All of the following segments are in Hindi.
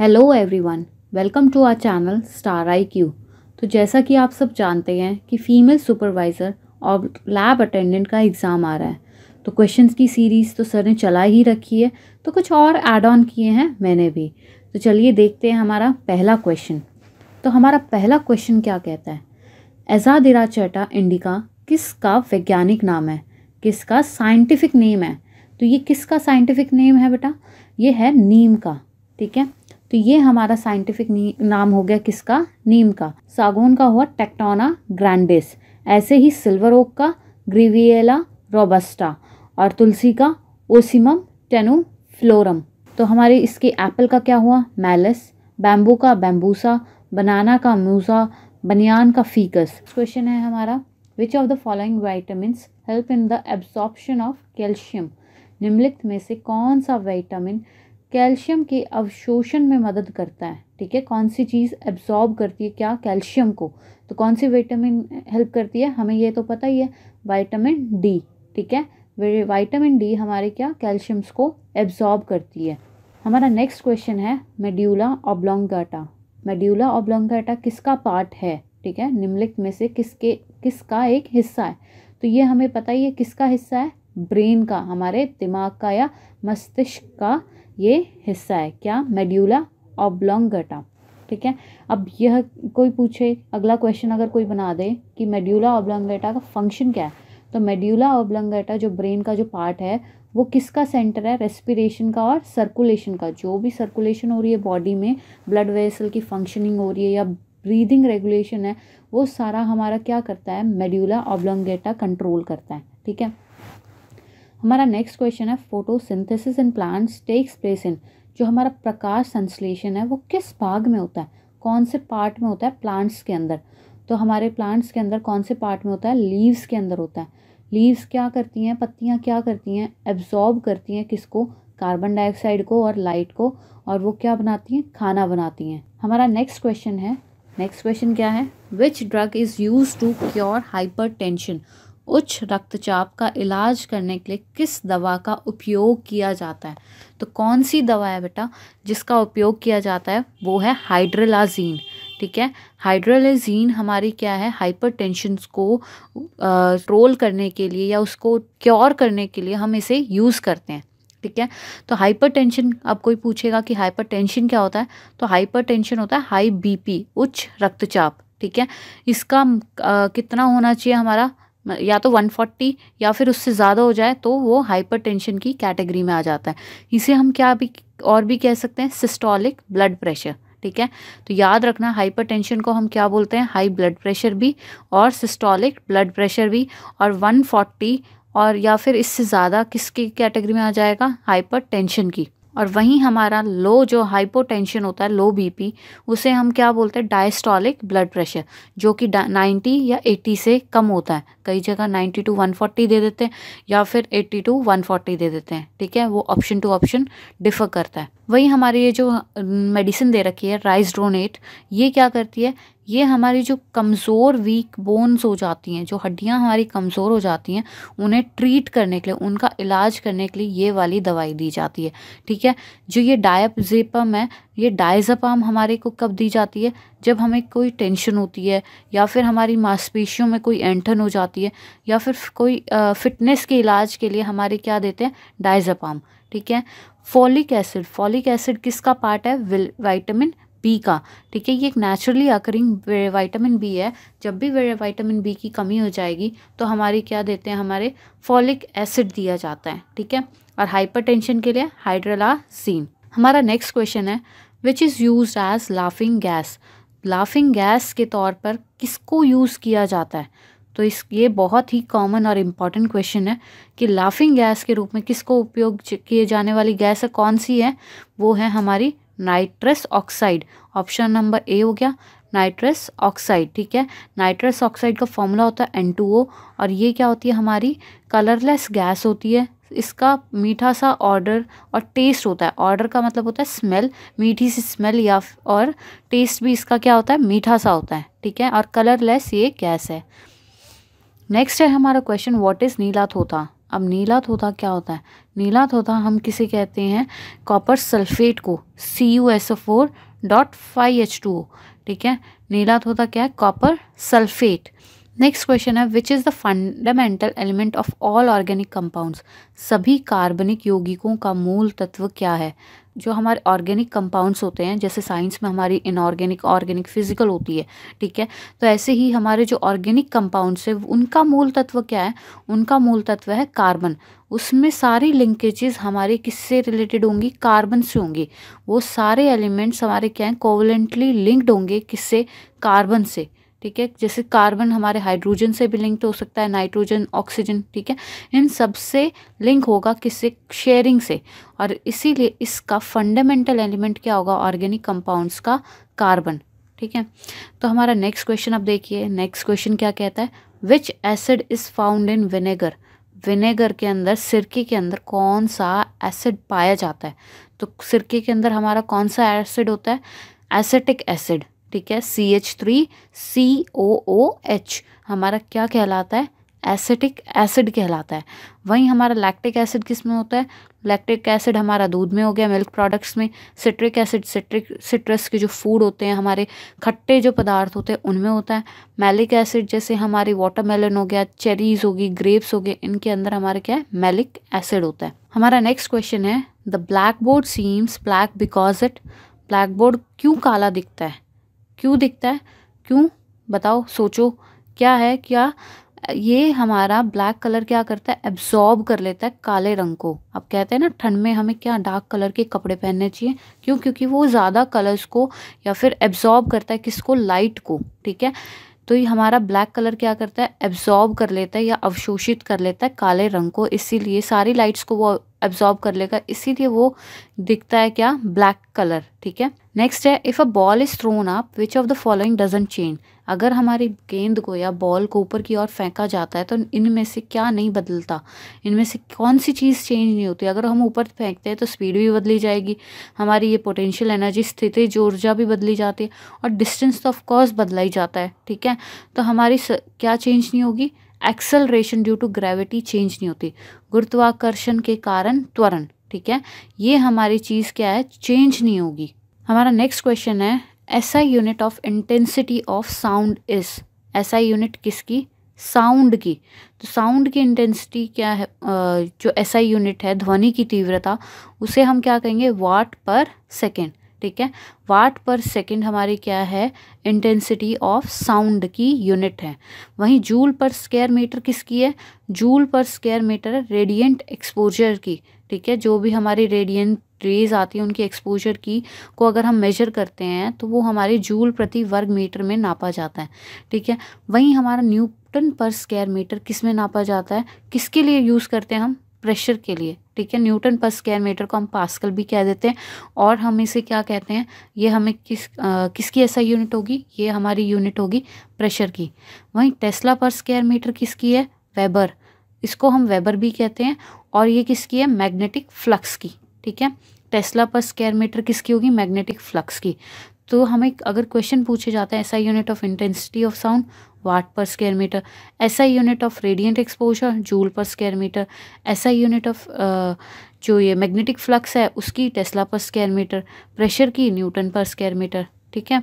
hello everyone welcome to our channel star I Q तो जैसा कि आप सब जानते हैं कि फ़ीमेल सुपरवाइज़र और लैब अटेंडेंट का एग्ज़ाम आ रहा है तो क्वेश्चंस की सीरीज़ तो सर ने चला ही रखी है तो कुछ और ऐड ऑन किए हैं मैंने भी तो चलिए देखते हैं हमारा पहला क्वेश्चन तो हमारा पहला क्वेश्चन क्या कहता है चैटा इंडिका किसका वैज्ञानिक नाम है किसका साइंटिफिक नेम है तो ये किसका साइंटिफिक नेम है बेटा ये है नीम का ठीक है तो ये हमारा साइंटिफिक नाम हो गया किसका नीम का सागौन का हुआ टेक्टोना ग्रैंडिस ऐसे ही सिल्वर ओक का ग्रीवियला रोबस्टा और तुलसी का ओसिमम टेनु फ्लोरम तो हमारे इसके एप्पल का क्या हुआ मैलस बैम्बू का बैम्बूसा बनाना का मूसा बनियान का फीकस क्वेश्चन है हमारा which of the following vitamin help in the absorption of calcium निम्नलिखित में से कौन सा विटामिन कैल्शियम के अवशोषण में मदद करता है ठीक है कौन सी चीज़ एब्जॉर्ब करती है क्या कैल्शियम को तो कौन सी विटामिन हेल्प करती है हमें यह तो पता ही है वाइटामिन डी ठीक है वाइटामिन डी हमारे क्या कैल्शियम्स को एब्जॉर्ब करती है हमारा नेक्स्ट क्वेश्चन है मेड्यूला ऑब्लोंगाटा मेड्यूला ऑब्लोंगाटा किसका पार्ट है ठीक है निम्नलिखित में से किसके किसका एक हिस्सा है तो ये हमें पता ही है किसका हिस्सा है ब्रेन का हमारे दिमाग का या मस्तिष्क का ये हिस्सा है क्या मेड्यूला ऑब्लोंगटा ठीक है अब यह कोई पूछे अगला क्वेश्चन अगर कोई बना दे कि मेड्यूला ऑब्लोंगटा का फंक्शन क्या है तो मेड्यूला ऑब्लोंगटा जो ब्रेन का जो पार्ट है वो किसका सेंटर है रेस्पिरेशन का और सर्कुलेशन का जो भी सर्कुलेशन हो रही है बॉडी में ब्लड वेसल की फंक्शनिंग हो रही है या ब्रीदिंग रेगुलेशन है वो सारा हमारा क्या करता है मेड्यूला ऑब्लोंगेटा कंट्रोल करता है ठीक है हमारा नेक्स्ट क्वेश्चन है photosynthesis in plants takes place in जो हमारा प्रकाश संश्लेषण है वो किस भाग में होता है कौन से पार्ट में होता है प्लांट्स के अंदर तो हमारे प्लांट्स के अंदर कौन से पार्ट में होता है लीव्स के अंदर होता है लीव्स क्या करती हैं पत्तियाँ क्या करती हैं एब्जॉर्ब करती हैं किसको कार्बन डाइऑक्साइड को और लाइट को और वो क्या बनाती हैं खाना बनाती हैं हमारा नेक्स्ट क्वेश्चन है नेक्स्ट क्वेश्चन क्या है which drug is used to cure hypertension उच्च रक्तचाप का इलाज करने के लिए किस दवा का उपयोग किया जाता है तो कौन सी दवा है बेटा जिसका उपयोग किया जाता है वो है हाइड्रलाजीन ठीक है हाइड्रलाजीन हमारी क्या है हाइपरटेंशन को ट्रोल करने के लिए या उसको क्योर करने के लिए हम इसे यूज़ करते हैं ठीक है तो हाइपरटेंशन अब कोई पूछेगा कि हाइपरटेंशन क्या होता है तो हाइपरटेंशन होता है हाई बीपी उच्च रक्तचाप ठीक है इसका आ, कितना होना चाहिए हमारा या तो 140 या फिर उससे ज़्यादा हो जाए तो वो हाइपरटेंशन की कैटेगरी में आ जाता है इसे हम क्या भी और भी कह सकते हैं सिस्टोलिक ब्लड प्रेशर ठीक है तो याद रखना हाइपरटेंशन को हम क्या बोलते हैं हाई ब्लड प्रेशर भी और सिस्टोलिक ब्लड प्रेशर भी और 140 और या फिर इससे ज़्यादा किसकी कैटेगरी में आ जाएगा हाइपर की और वहीं हमारा लो जो हाइपोटेंशन होता है लो बीपी उसे हम क्या बोलते हैं डायस्टॉलिक ब्लड प्रेशर जो कि 90 या 80 से कम होता है कई जगह 90 टू 140 दे देते हैं या फिर 80 टू 140 दे देते हैं ठीक है वो ऑप्शन टू ऑप्शन डिफ़र करता है वही हमारे ये जो मेडिसिन दे रखी है राइस ड्रोनेट ये क्या करती है ये हमारी जो कमज़ोर वीक बोन्स हो जाती हैं जो हड्डियाँ हमारी कमज़ोर हो जाती हैं उन्हें ट्रीट करने के लिए उनका इलाज करने के लिए ये वाली दवाई दी जाती है ठीक है जो ये डायपजेपम है ये डायजपाम हमारे को कब दी जाती है जब हमें कोई टेंशन होती है या फिर हमारी मांसपेशियों में कोई एंठन हो जाती है या फिर कोई फिटनेस के इलाज के लिए हमारे क्या देते हैं डायजपाम ठीक है फॉलिक एसिड फॉलिक एसिड किसका पार्ट है विटामिन बी का ठीक है ये एक नेचुरली अकरिंग विटामिन बी है जब भी विटामिन बी की कमी हो जाएगी तो हमारे क्या देते हैं हमारे फॉलिक एसिड दिया जाता है ठीक है और हाइपरटेंशन के लिए हाइड्रलाजीन हमारा नेक्स्ट क्वेश्चन है which is used as laughing gas laughing gas के तौर पर किसको यूज़ किया जाता है तो इस ये बहुत ही कॉमन और इम्पॉर्टेंट क्वेश्चन है कि लाफिंग गैस के रूप में किसको उपयोग किए जाने वाली गैस है कौन सी है वो है हमारी nitrous oxide option number A हो गया नाइट्रस ऑक्साइड ठीक है नाइट्रस ऑक्साइड का फॉर्मूला होता है एन टू ओ और ये क्या होती है हमारी कलरलेस गैस होती है इसका मीठा सा ऑर्डर और टेस्ट होता है ऑर्डर का मतलब होता है स्मेल मीठी सी स्मेल या और टेस्ट भी इसका क्या होता है मीठा सा होता है ठीक है और कलरलेस ये गैस है नेक्स्ट है हमारा क्वेश्चन व्हाट इज़ नीला थोथा अब नीला थोथा क्या होता है नीला थोथा हम किसे कहते हैं कॉपर सल्फेट को C U S O four dot five H two O ठीक है नीला थोथा क्या है कॉपर सल्फेट नेक्स्ट क्वेश्चन है which is the fundamental element of all organic compounds सभी कार्बनिक यौगिकों का मूल तत्व क्या है जो हमारे ऑर्गेनिक कंपाउंड्स होते हैं जैसे साइंस में हमारी इनऑर्गेनिक ऑर्गेनिक फिजिकल होती है ठीक है तो ऐसे ही हमारे जो ऑर्गेनिक कंपाउंड्स है उनका मूल तत्व क्या है उनका मूल तत्व है कार्बन उसमें सारी लिंकेजेस हमारे किससे रिलेटेड होंगी कार्बन से होंगी वो सारे एलिमेंट्स हमारे क्या हैं कोवलेंटली लिंक्ड होंगे किससे कार्बन से ठीक है जैसे कार्बन हमारे हाइड्रोजन से भी लिंक हो सकता है नाइट्रोजन ऑक्सीजन ठीक है इन सब से लिंक होगा किसी शेयरिंग से और इसीलिए इसका फंडामेंटल एलिमेंट क्या होगा ऑर्गेनिक कंपाउंड्स का कार्बन ठीक है तो हमारा नेक्स्ट क्वेश्चन अब देखिए नेक्स्ट क्वेश्चन क्या कहता है which acid is found in vinegar vinegar के अंदर सिरके के अंदर कौन सा एसिड पाया जाता है तो सिरके के अंदर हमारा कौन सा एसिड होता है एसेटिक एसिड ठीक है C H three C O O H हमारा क्या कहलाता है एसिटिक एसिड कहलाता है वहीं हमारा लैक्टिक एसिड किस में होता है लैक्टिक एसिड हमारा दूध में हो गया मिल्क प्रोडक्ट्स में सिट्रिक एसिड सिट्रिक सिट्रस के जो फूड होते हैं हमारे खट्टे जो पदार्थ होते हैं उनमें होता है मैलिक एसिड जैसे हमारी वाटरमेलन हो गया चेरीज होगी ग्रेप्स हो गए इनके अंदर हमारे क्या है मैलिक एसिड होता है हमारा नेक्स्ट क्वेश्चन है the blackboard seems black because it blackboard क्यों काला दिखता है क्यों दिखता है क्यों बताओ सोचो क्या है क्या ये हमारा ब्लैक कलर क्या करता है एब्जॉर्ब कर लेता है काले रंग को अब कहते हैं ना ठंड में हमें क्या डार्क कलर के कपड़े पहनने चाहिए क्यों क्योंकि वो ज़्यादा कलर्स को या फिर एब्जॉर्ब करता है किसको लाइट को ठीक है तो ये हमारा ब्लैक कलर क्या करता है एब्जॉर्ब कर लेता है या अवशोषित कर लेता है काले रंग को इसीलिए सारी लाइट्स को वो एब्जॉर्ब कर लेगा इसीलिए वो दिखता है क्या ब्लैक कलर ठीक है नेक्स्ट है if a ball is thrown up which of the following doesn't change अगर हमारी गेंद को या बॉल को ऊपर की ओर फेंका जाता है तो इनमें से क्या नहीं बदलता इनमें से कौन सी चीज़ चेंज नहीं होती अगर हम ऊपर फेंकते हैं तो स्पीड भी बदली जाएगी हमारी ये पोटेंशियल एनर्जी स्थिति ऊर्जा भी बदली जाती है और डिस्टेंस तो ऑफकोर्स बदला ही जाता है ठीक है तो हमारी क्या चेंज नहीं होगी acceleration due to gravity change नहीं होती गुरुत्वाकर्षण के कारण त्वरण ठीक है ये हमारी चीज़ क्या है चेंज नहीं होगी हमारा नेक्स्ट क्वेश्चन है SI unit of intensity of sound is SI unit किसकी साउंड की तो साउंड की इंटेंसिटी क्या है जो ऐसा यूनिट है ध्वनि की तीव्रता उसे हम क्या कहेंगे वाट पर सेकेंड ठीक है वाट पर सेकंड हमारी क्या है इंटेंसिटी ऑफ साउंड की यूनिट है वहीं जूल पर स्क्वायर मीटर किसकी है जूल पर square metre radiant radiant exposure की ठीक है जो भी हमारी रेडियंट रेज आती है उनकी एक्सपोजर की को अगर हम मेजर करते हैं तो वो हमारे जूल प्रति वर्ग मीटर में नापा जाता है ठीक है वहीं हमारा न्यूटन पर स्क्वायर मीटर किस में नापा जाता है किसके लिए यूज़ करते हैं हम प्रेशर के लिए ठीक है न्यूटन पर स्क्वायर मीटर को हम पास्कल भी कह देते हैं और हम इसे क्या कहते हैं ये हमें किस आ, किसकी ऐसा यूनिट होगी ये हमारी यूनिट होगी प्रेशर की वहीं टेस्ला पर स्क्वायर मीटर किसकी है वेबर इसको हम वेबर भी कहते हैं और ये किसकी है मैग्नेटिक फ्लक्स की ठीक है टेस्ला पर स्क्वायर मीटर किसकी होगी मैग्नेटिक फ्लक्स की तो हमें अगर क्वेश्चन पूछे जाते हैं SI unit of intensity of sound watt पर square metre SI unit of radiant exposure joule पर square metre SI unit of जो ये मैग्नेटिक फ्लक्स है उसकी टेस्ला पर स्क्वायर मीटर प्रेशर की न्यूटन पर स्क्वायर मीटर ठीक है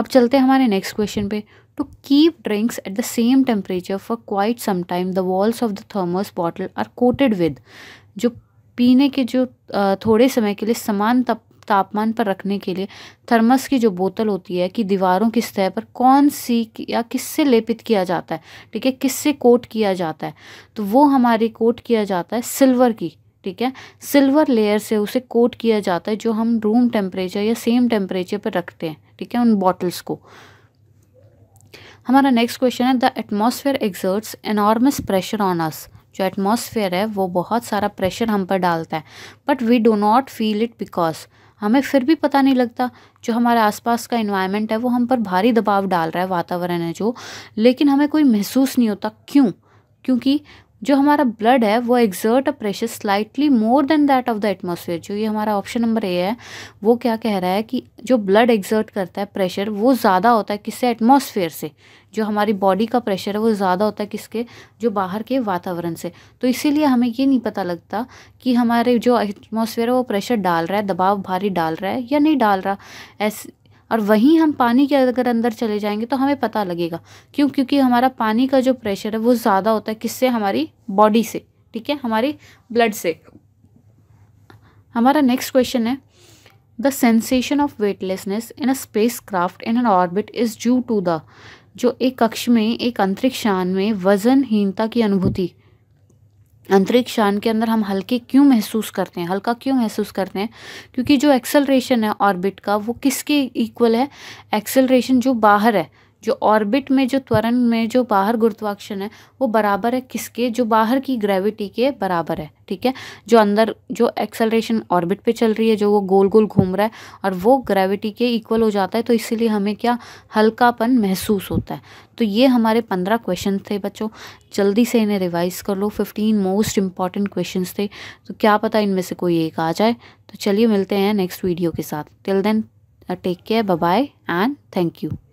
अब चलते हैं हमारे नेक्स्ट क्वेश्चन पे to keep drinks at the same temperature for quite some time the walls of the thermos bottle are coated with जो पीने के जो थोड़े समय के लिए समान तप तापमान पर रखने के लिए थर्मस की जो बोतल होती है कि दीवारों की सतह पर कौन सी या किससे लेपित किया जाता है ठीक है किससे कोट किया जाता है तो वो हमारी कोट किया जाता है सिल्वर की ठीक है सिल्वर लेयर से उसे कोट किया जाता है जो हम रूम टेम्परेचर या सेम टेम्परेचर पर रखते हैं ठीक है उन बॉटल्स को हमारा नेक्स्ट क्वेश्चन है the atmosphere exerts enormous pressure on us जो एटमॉस्फेयर है वो बहुत सारा प्रेशर हम पर डालता है but we do not feel it because हमें फिर भी पता नहीं लगता जो हमारे आसपास का इन्वायरमेंट है वो हम पर भारी दबाव डाल रहा है वातावरण है जो लेकिन हमें कोई महसूस नहीं होता क्यों क्योंकि जो हमारा ब्लड है वो exert a pressure slightly more than that of the atmosphere जो ये हमारा ऑप्शन नंबर ए है वो क्या कह रहा है कि जो ब्लड एग्जर्ट करता है प्रेशर वो ज़्यादा होता है किससे एटमोसफेयर से जो हमारी बॉडी का प्रेशर है वो ज़्यादा होता है किसके जो बाहर के वातावरण से तो इसीलिए हमें ये नहीं पता लगता कि हमारे जो एटमोसफेयर है वो प्रेशर डाल रहा है दबाव भारी डाल रहा है या नहीं डाल रहा ऐसे और वहीं हम पानी के अगर अंदर चले जाएंगे तो हमें पता लगेगा क्यों क्योंकि हमारा पानी का जो प्रेशर है वो ज़्यादा होता है किससे हमारी बॉडी से ठीक है हमारे ब्लड से हमारा नेक्स्ट क्वेश्चन है the sensation of weightlessness in a spacecraft in an orbit is due to the जो एक कक्ष में एक अंतरिक्ष यान में वजनहीनता की अनुभूति अंतरिक्ष यान के अंदर हम हल्के क्यों महसूस करते हैं हल्का क्यों महसूस करते हैं क्योंकि जो एक्सेलरेशन है ऑर्बिट का वो किसके इक्वल है एक्सेलरेशन जो बाहर है जो ऑर्बिट में जो त्वरण में जो बाहर गुरुत्वाकर्षण है वो बराबर है किसके जो बाहर की ग्रेविटी के बराबर है ठीक है जो अंदर जो एक्सेलरेशन ऑर्बिट पे चल रही है जो वो गोल गोल घूम रहा है और वो ग्रेविटी के इक्वल हो जाता है तो इसीलिए हमें क्या हल्कापन महसूस होता है तो ये हमारे पंद्रह क्वेश्चन थे बच्चों जल्दी से इन्हें रिवाइज़ कर लो फिफ्टीन मोस्ट इंपॉर्टेंट क्वेश्चन थे तो क्या पता इनमें से कोई एक आ जाए तो चलिए मिलते हैं नेक्स्ट वीडियो के साथ till then take care bye and thank you